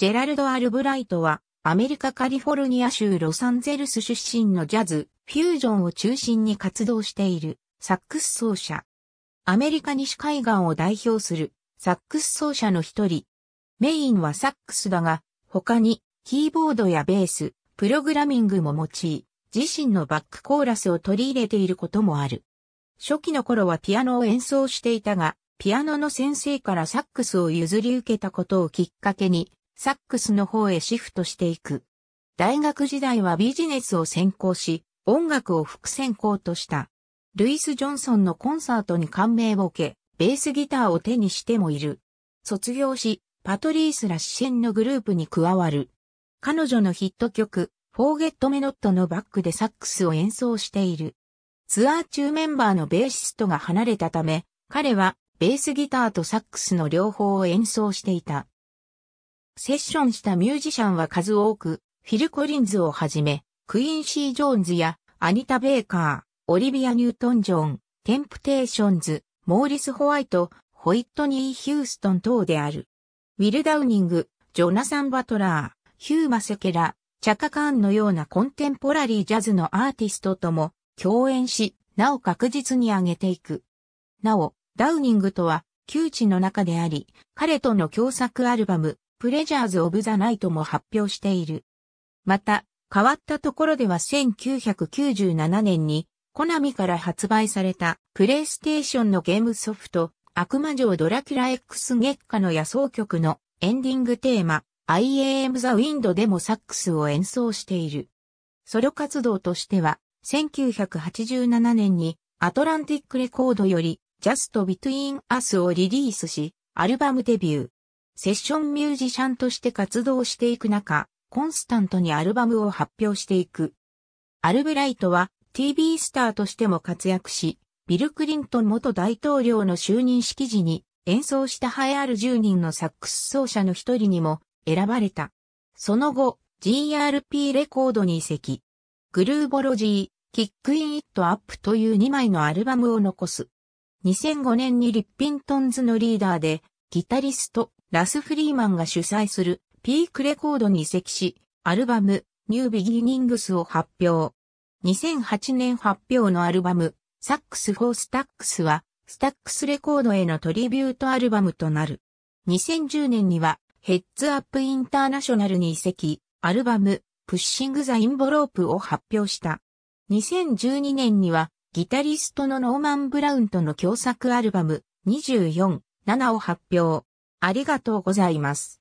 ジェラルド・アルブライトは、アメリカカリフォルニア州ロサンゼルス出身のジャズ、フュージョンを中心に活動している、サックス奏者。アメリカ西海岸を代表する、サックス奏者の一人。メインはサックスだが、他に、キーボードやベース、プログラミングも用い、自身のバックコーラスを取り入れていることもある。初期の頃はピアノを演奏していたが、ピアノの先生からサックスを譲り受けたことをきっかけに、サックスの方へシフトしていく。大学時代はビジネスを専攻し、音楽を副専攻とした。ルイス・ジョンソンのコンサートに感銘を受け、ベースギターを手にしてもいる。卒業し、パトリースら支援のグループに加わる。彼女のヒット曲、フォーゲットメノットのバックでサックスを演奏している。ツアー中メンバーのベーシストが離れたため、彼はベースギターとサックスの両方を演奏していた。セッションしたミュージシャンは数多く、フィル・コリンズをはじめ、クインシー・ジョーンズやアニタ・ベイカー、オリビア・ニュートン・ジョン、テンプテーションズ、モーリス・ホワイト、ホイットニー・ヒューストン等である。ウィル・ダウニング、ジョナサン・バトラー、ヒューマ・セケラ、チャカ・カーンのようなコンテンポラリージャズのアーティストとも共演し、なお確実に上げていく。なお、ダウニングとは、旧知の中であり、彼との共作アルバム、プレジャーズ・オブ・ザ・ナイトも発表している。また、変わったところでは1997年に、コナミから発売されたプレイステーションのゲームソフト、悪魔城ドラキュラ X 月下の野草曲のエンディングテーマ、I am the Wind でもサックスを演奏している。ソロ活動としては、1987年にアトランティックレコードより Just Between Us をリリースし、アルバムデビュー。セッションミュージシャンとして活動していく中、コンスタントにアルバムを発表していく。アルブライトは TV スターとしても活躍し、ビル・クリントン元大統領の就任式時に演奏したハえある10人のサックス奏者の一人にも選ばれた。その後、GRP レコードに移籍。グルーボロジー、キックイン・イット・アップという2枚のアルバムを残す。2005年にリッピントンズのリーダーで、ギタリスト、ラス・フリーマンが主催するピークレコードに移籍し、アルバム、ニュービギニングスを発表。2008年発表のアルバム、サックス・フォー・スタックスは、スタックスレコードへのトリビュートアルバムとなる。2010年には、ヘッズアップインターナショナルに移籍、アルバム、プッシング・ザ・インボロープを発表した。2012年には、ギタリストのノーマン・ブラウンとの共作アルバム、24、7を発表。ありがとうございます。